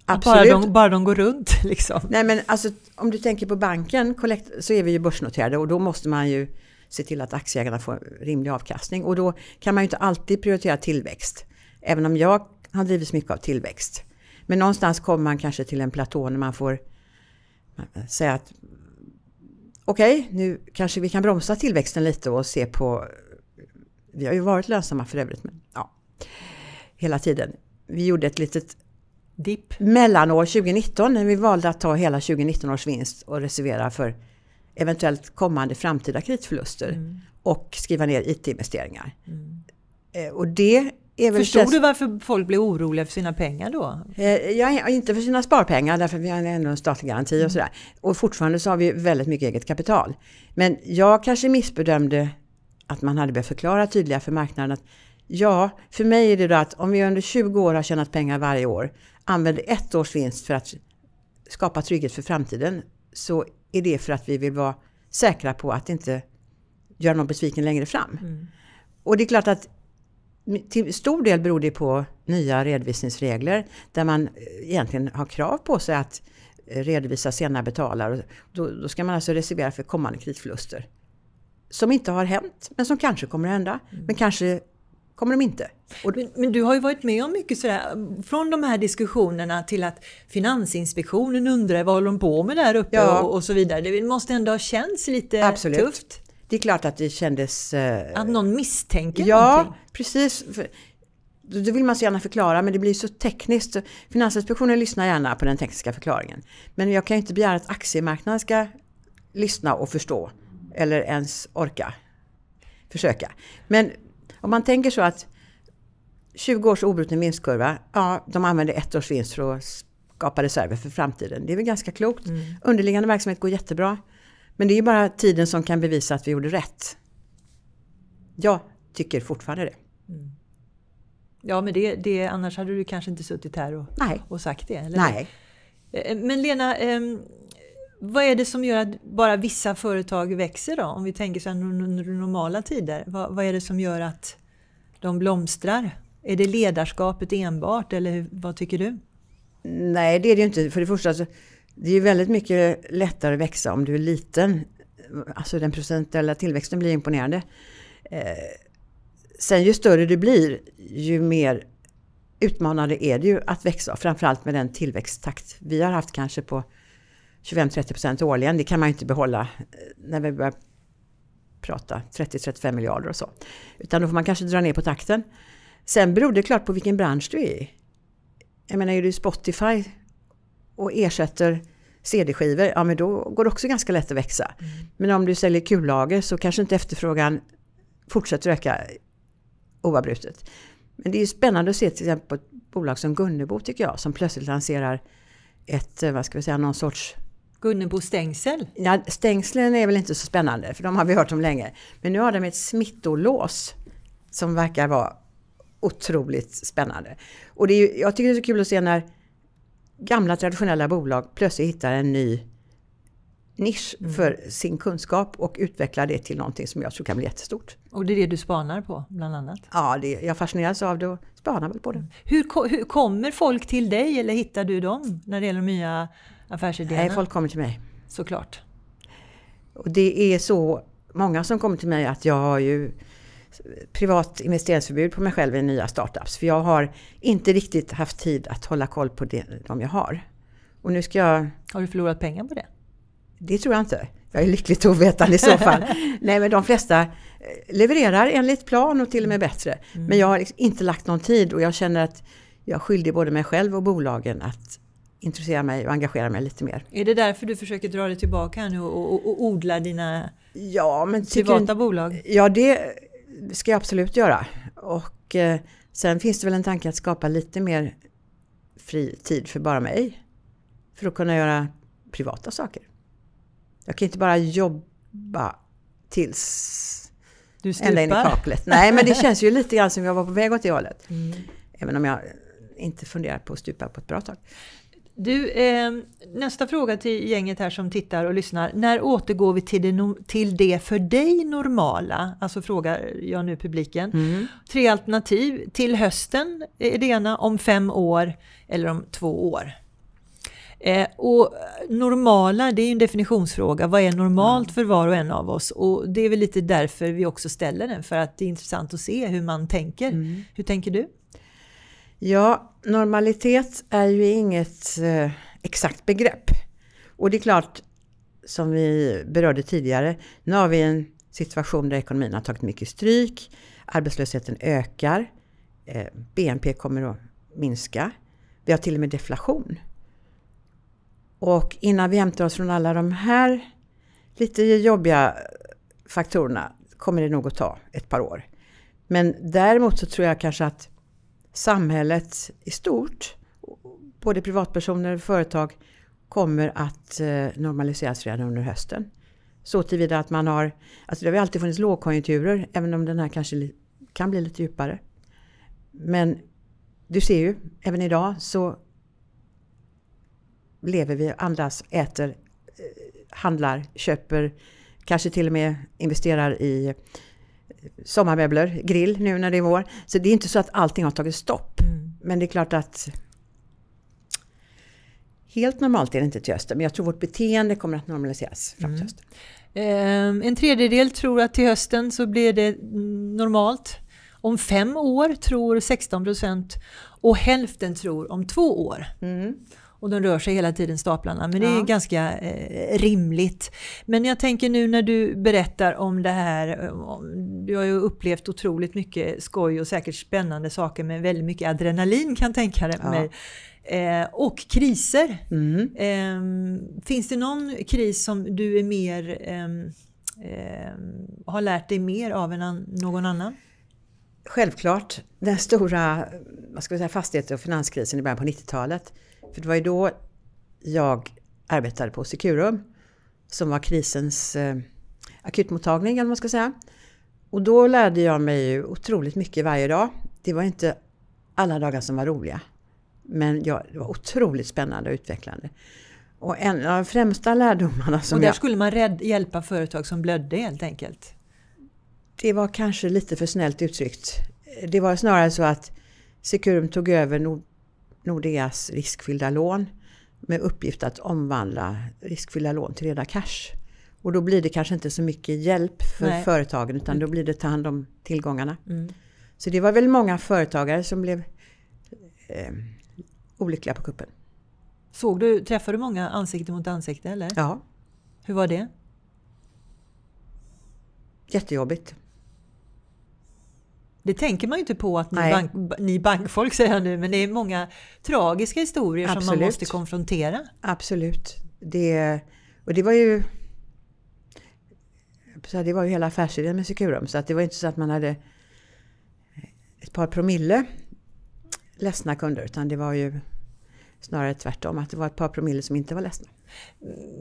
Absolut. Bara de, bara de går runt liksom. Nej men alltså om du tänker på banken collect, så är vi ju börsnoterade och då måste man ju se till att aktieägarna får rimlig avkastning och då kan man ju inte alltid prioritera tillväxt. Även om jag har drivits mycket av tillväxt. Men någonstans kommer man kanske till en platå när man får eh, säga att okej, okay, nu kanske vi kan bromsa tillväxten lite och se på vi har ju varit lönsamma för övrigt, men ja, hela tiden. Vi gjorde ett litet Dip. mellanår 2019 när vi valde att ta hela 2019 års vinst och reservera för eventuellt kommande framtida kreditförluster mm. och skriva ner IT-investeringar. Mm. Eh, och det Förstod dess... du varför folk blev oroliga för sina pengar då? Eh, ja, inte för sina sparpengar, därför vi har ändå en statlig garanti och mm. sådär. Och fortfarande så har vi väldigt mycket eget kapital. Men jag kanske missbedömde att man hade börjat förklara tydligare för marknaden att ja, för mig är det då att om vi under 20 år har tjänat pengar varje år, använder ett års vinst för att skapa trygghet för framtiden, så är det för att vi vill vara säkra på att inte göra någon besviken längre fram. Mm. Och det är klart att till stor del beror det på nya redovisningsregler där man eh, egentligen har krav på sig att eh, redovisa sena betalare. Då, då ska man alltså reservera för kommande kreditförluster som inte har hänt, men som kanske kommer att hända. Mm. Men kanske kommer de inte. Men, men, du har ju varit med om mycket sådär, från de här diskussionerna till att Finansinspektionen undrar vad håller de på med där uppe ja. och, och, så vidare. Det måste ändå ha känts lite Absolut. tufft. Det är klart att det kändes... Eh, att någon misstänker Ja, någonting. precis. Det vill man så gärna förklara, men det blir så tekniskt. Finansinspektionen lyssnar gärna på den tekniska förklaringen. Men jag kan ju inte begära att aktiemarknaden ska lyssna och förstå eller ens orka försöka. Men om man tänker så att 20 års obruten vinstkurva, ja, de använder ett års vinst för att skapa reserver för framtiden. Det är väl ganska klokt. Mm. Underliggande verksamhet går jättebra. Men det är bara tiden som kan bevisa att vi gjorde rätt. Jag tycker fortfarande det. Mm. Ja, men det, det, annars hade du kanske inte suttit här och, och sagt det? Eller? Nej. Eh, men Lena, ehm, vad är det som gör att bara vissa företag växer då? Om vi tänker så under normala tider. Vad, vad, är det som gör att de blomstrar? Är det ledarskapet enbart eller vad tycker du? Nej, det är det ju inte. För det första, alltså, det är ju väldigt mycket lättare att växa om du är liten. Alltså den procentuella tillväxten blir imponerande. Eh, sen ju större du blir, ju mer utmanande är det ju att växa. Framförallt med den tillväxttakt vi har haft kanske på 25-30% årligen. Det kan man ju inte behålla eh, när vi börjar prata 30-35 miljarder och så. Utan då får man kanske dra ner på takten. Sen beror det klart på vilken bransch du är i. Jag menar, är du Spotify och ersätter CD-skivor, ja men då går det också ganska lätt att växa. Mm. Men om du säljer kullager så kanske inte efterfrågan fortsätter öka oavbrutet. Men det är ju spännande att se till exempel på ett bolag som Gunnebo tycker jag, som plötsligt lanserar ett, eh, vad ska vi säga, någon sorts Gunnebo stängsel? Ja, stängslen är väl inte så spännande, för de har vi hört om länge. Men nu har de ett smittolås som verkar vara otroligt spännande. Och det är, jag tycker det är så kul att se när gamla traditionella bolag plötsligt hittar en ny nisch mm. för sin kunskap och utvecklar det till någonting som jag tror kan bli jättestort. Och det är det du spanar på bland annat? Ja, det, jag fascineras av det och spanar väl på det. Hur, hur kommer folk till dig eller hittar du dem när det gäller de nya affärsidéerna? Nej, folk kommer till mig. Såklart. Och det är så många som kommer till mig att jag har ju privat investeringsförbud på mig själv i nya startups. För jag har inte riktigt haft tid att hålla koll på det, de jag har. Och nu ska jag... Har du förlorat pengar på det? Det tror jag inte. Jag är lyckligt ovetande i så fall. Nej, men de flesta eh, levererar enligt plan och till och med bättre. Mm. Men jag har liksom inte lagt någon tid och jag känner att jag är skyldig både mig själv och bolagen att intressera mig och engagera mig lite mer. Är det därför du försöker dra dig tillbaka nu och, och, och odla dina ja, men privata tycker, bolag? Ja, det ska jag absolut göra. Och eh, sen finns det väl en tanke att skapa lite mer fri tid för bara mig. För att kunna göra privata saker. Jag kan inte bara jobba tills du stupar. ända in i kaklet. Nej, men det känns ju lite grann som jag var på väg åt det hållet. Mm. Även om jag inte funderar på att stupa på ett bra tag. Du, eh, nästa fråga till gänget här som tittar och lyssnar. När återgår vi till det, no till det för dig normala? Alltså frågar jag nu publiken. Mm. Tre alternativ. Till hösten är det ena, om fem år eller om två år. Eh, och normala, det är ju en definitionsfråga. Vad är normalt för var och en av oss? Och det är väl lite därför vi också ställer den, för att det är intressant att se hur man tänker. Mm. Hur tänker du? Ja, normalitet är ju inget eh, exakt begrepp. Och det är klart, som vi berörde tidigare, nu har vi en situation där ekonomin har tagit mycket stryk, arbetslösheten ökar, eh, BNP kommer att minska. Vi har till och med deflation. Och innan vi hämtar oss från alla de här lite jobbiga faktorerna kommer det nog att ta ett par år. Men däremot så tror jag kanske att samhället i stort, både privatpersoner och företag, kommer att eh, normaliseras redan under hösten. Så tillvida att man har, alltså det har ju alltid funnits lågkonjunkturer, även om den här kanske kan bli lite djupare. Men du ser ju, även idag så lever vi, andas, äter, eh, handlar, köper, kanske till och med investerar i sommarmöbler, grill nu när det är vår. Så det är inte så att allting har tagit stopp. Mm. Men det är klart att Helt normalt är det inte till hösten, men jag tror vårt beteende kommer att normaliseras fram till mm. hösten. Mm. En tredjedel tror att till hösten så blir det normalt. Om fem år tror 16 procent och hälften tror om två år. Mm och de rör sig hela tiden staplarna. Men det är ganska eh, rimligt. Men jag tänker nu när du berättar om det här, du har ju upplevt otroligt mycket skoj och säkert spännande saker med väldigt mycket adrenalin kan jag tänka mig. Ja. Eh, och kriser. Mm. Eh, finns det någon kris som du är mer, ehm, ehm, har lärt dig mer av än någon annan? Självklart, den stora vad ska vi säga, fastighets och finanskrisen i början på 90-talet för det var ju då jag arbetade på Securum som var krisens eh, akutmottagning eller vad man ska säga. Och då lärde jag mig ju otroligt mycket varje dag. Det var inte alla dagar som var roliga. Men jag, det var otroligt spännande och utvecklande. Och en av de främsta lärdomarna som jag... Och där skulle man rädd, hjälpa företag som blödde helt enkelt? Det var kanske lite för snällt uttryckt. Det var snarare så att Securum tog över Nord, Nordeas riskfyllda lån med uppgift att omvandla riskfyllda lån till reda cash. Och då blir det kanske inte så mycket hjälp för Nej. företagen utan mm. då blir det ta hand om tillgångarna. Mm. Så det var väl många företagare som blev eh, olyckliga på kuppen. Såg du, träffade du många ansikte mot ansikte eller? Ja. Hur var det? Jättejobbigt. Det tänker man ju inte på att ni, bank, ni bankfolk säger jag nu, men det är många tragiska historier Absolut. som man måste konfrontera. Absolut. Det, och det var ju... Så det var ju hela affärsidén med Securum. Så att det var inte så att man hade ett par promille ledsna kunder. Utan det var ju snarare tvärtom, att det var ett par promille som inte var ledsna.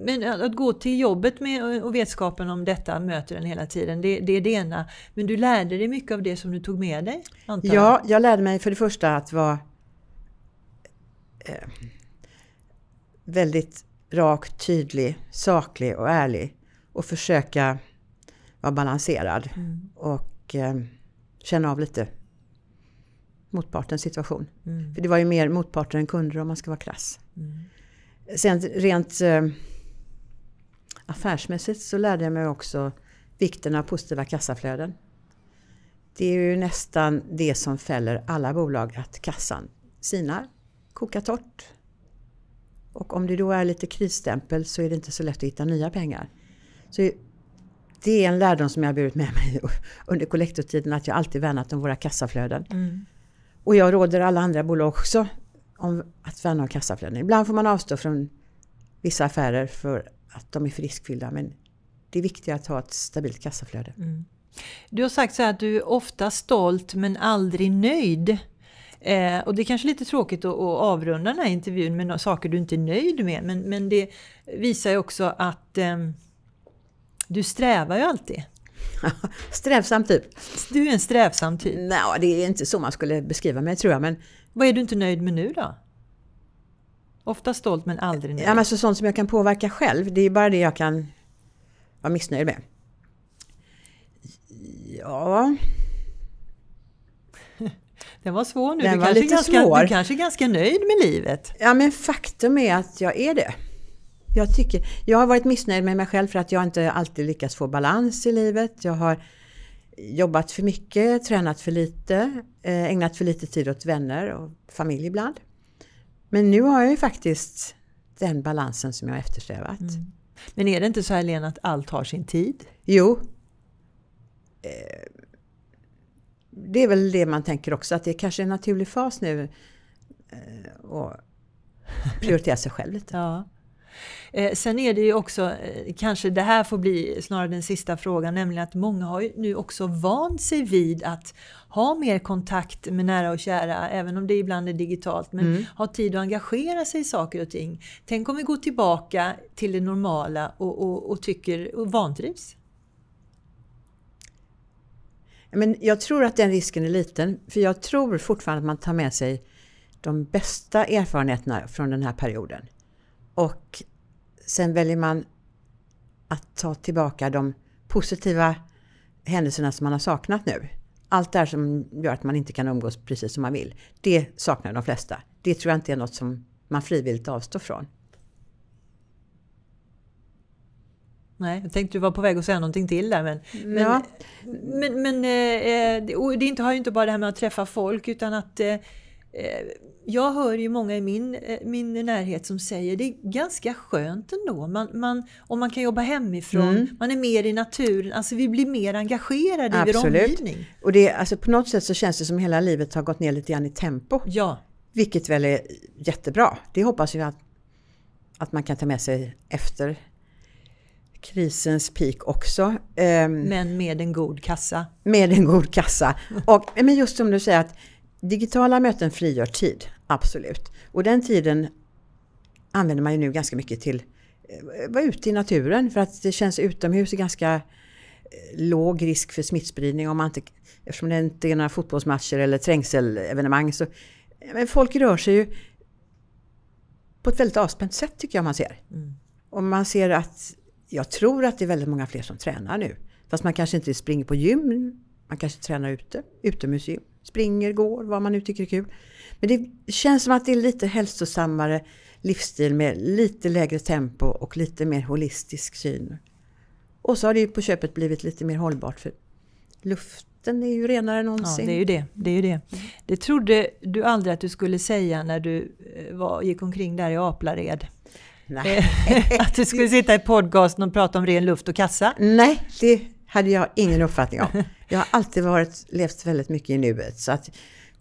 Men att gå till jobbet med och vetskapen om detta möter den hela tiden, det, det är det ena. Men du lärde dig mycket av det som du tog med dig? Antagligen. Ja, jag lärde mig för det första att vara eh, väldigt rak, tydlig, saklig och ärlig och försöka vara balanserad mm. och eh, känna av lite motpartens situation. Mm. För det var ju mer motparter än kunder om man ska vara krass. Mm. Sen rent eh, affärsmässigt så lärde jag mig också vikten av positiva kassaflöden. Det är ju nästan det som fäller alla bolag att kassan sinar, kokar torrt. Och om det då är lite krisstämpel så är det inte så lätt att hitta nya pengar. Så det är en lärdom som jag har burit med mig under kollektortiden att jag alltid värnat om våra kassaflöden. Mm. Och jag råder alla andra bolag också om att värna om kassaflöden. Ibland får man avstå från vissa affärer för att de är för riskfyllda. Men det är viktigt att ha ett stabilt kassaflöde. Mm. Du har sagt så här att du är ofta stolt men aldrig nöjd. Eh, och det är kanske lite tråkigt att, att avrunda den här intervjun med några saker du inte är nöjd med. Men, men det visar ju också att eh, du strävar ju alltid. strävsam typ. Du är en strävsam typ? Nej, det är inte så man skulle beskriva mig tror jag. Men... Vad är du inte nöjd med nu då? Ofta stolt men aldrig nöjd? Ja, men alltså, sånt som jag kan påverka själv. Det är bara det jag kan vara missnöjd med. Ja... Den var svår nu. Den du, var kanske lite ganska, svår. du kanske är ganska nöjd med livet? Ja, men faktum är att jag är det. Jag, tycker, jag har varit missnöjd med mig själv för att jag inte alltid lyckats få balans i livet. Jag har jobbat för mycket, tränat för lite, eh, ägnat för lite tid åt vänner och familj ibland. Men nu har jag ju faktiskt den balansen som jag eftersträvat. Mm. Men är det inte så här Lena att allt har sin tid? Jo. Eh, det är väl det man tänker också, att det kanske är en naturlig fas nu att eh, prioritera sig själv lite. Ja. Eh, sen är det ju också, eh, kanske det här får bli snarare den sista frågan, nämligen att många har ju nu också vant sig vid att ha mer kontakt med nära och kära, även om det ibland är digitalt, men mm. ha tid att engagera sig i saker och ting. Tänk om vi går tillbaka till det normala och, och, och tycker och vantrivs? Men jag tror att den risken är liten, för jag tror fortfarande att man tar med sig de bästa erfarenheterna från den här perioden. Och sen väljer man att ta tillbaka de positiva händelserna som man har saknat nu. Allt det här som gör att man inte kan umgås precis som man vill. Det saknar de flesta. Det tror jag inte är något som man frivilligt avstår från. Nej, jag tänkte du var på väg att säga någonting till där. Men, ja. men, men, men eh, eh, det, det har ju inte bara det här med att träffa folk utan att eh, Eh, jag hör ju många i min, eh, min närhet som säger det är ganska skönt ändå. Man, man, om man kan jobba hemifrån, mm. man är mer i naturen, alltså vi blir mer engagerade Absolut. i vår omgivning. Och det, alltså på något sätt så känns det som hela livet har gått ner lite grann i tempo. Ja. Vilket väl är jättebra. Det hoppas jag att, att man kan ta med sig efter krisens peak också. Ehm, men med en god kassa. Med en god kassa. Och, men just som du säger att Digitala möten frigör tid, absolut. Och den tiden använder man ju nu ganska mycket till att eh, vara ute i naturen för att det känns utomhus är ganska eh, låg risk för smittspridning om man inte, eftersom det inte är några fotbollsmatcher eller trängselevenemang. Så, men folk rör sig ju på ett väldigt avspänt sätt tycker jag man ser. Mm. Och man ser att, jag tror att det är väldigt många fler som tränar nu. Fast man kanske inte springer på gym, man kanske tränar ute, utomhusgym springer, går, vad man nu tycker är kul. Men det känns som att det är lite hälsosammare livsstil med lite lägre tempo och lite mer holistisk syn. Och så har det ju på köpet blivit lite mer hållbart för luften är ju renare än någonsin. Ja, det är ju det. Det, är ju det. Mm. det trodde du aldrig att du skulle säga när du eh, var, gick omkring där i Aplared. Nej. Eh, att du skulle sitta i podcasten och prata om ren luft och kassa. Nej, det hade jag ingen uppfattning om. Jag har alltid varit, levt väldigt mycket i nuet. Så att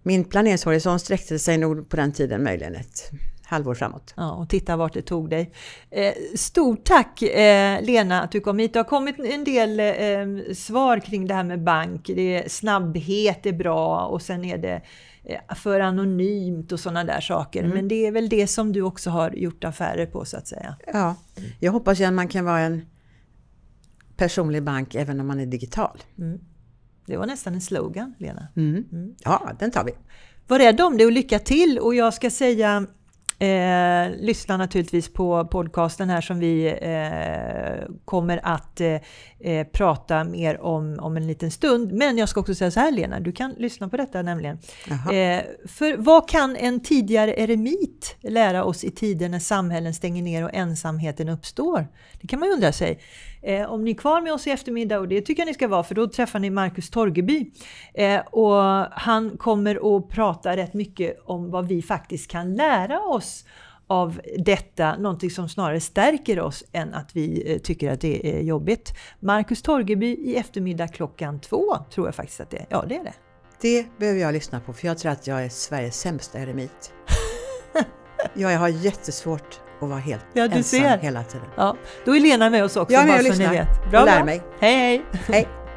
min planeringshorisont sträckte sig nog på den tiden möjligen ett halvår framåt. Ja, och titta vart det tog dig. Eh, stort tack eh, Lena att du kom hit. Det har kommit en del eh, svar kring det här med bank. Det är, snabbhet är bra och sen är det eh, för anonymt och sådana där saker. Mm. Men det är väl det som du också har gjort affärer på så att säga. Ja, jag hoppas ju att man kan vara en personlig bank även om man är digital. Mm. Det var nästan en slogan, Lena. Mm. Mm. Ja, den tar vi. Var rädd om det och lycka till! Och jag ska säga Eh, lyssna naturligtvis på podcasten här som vi eh, kommer att eh, eh, prata mer om om en liten stund. Men jag ska också säga så här Lena, du kan lyssna på detta nämligen. Eh, för vad kan en tidigare eremit lära oss i tider när samhällen stänger ner och ensamheten uppstår? Det kan man ju undra sig. Eh, om ni är kvar med oss i eftermiddag, och det tycker jag ni ska vara, för då träffar ni Markus Torgeby. Eh, och han kommer att prata rätt mycket om vad vi faktiskt kan lära oss av detta, någonting som snarare stärker oss än att vi eh, tycker att det är jobbigt. Markus Torgeby i eftermiddag klockan två, tror jag faktiskt att det är. Ja, det är det. Det behöver jag lyssna på, för jag tror att jag är Sveriges sämsta eremit. ja, jag har jättesvårt och vara helt ja, ensam ser. hela tiden. Ja. du ser. Då är Lena med oss också, jag är med bara så ni vet. Bra, och lär bra. mig. Hej, hej. hej.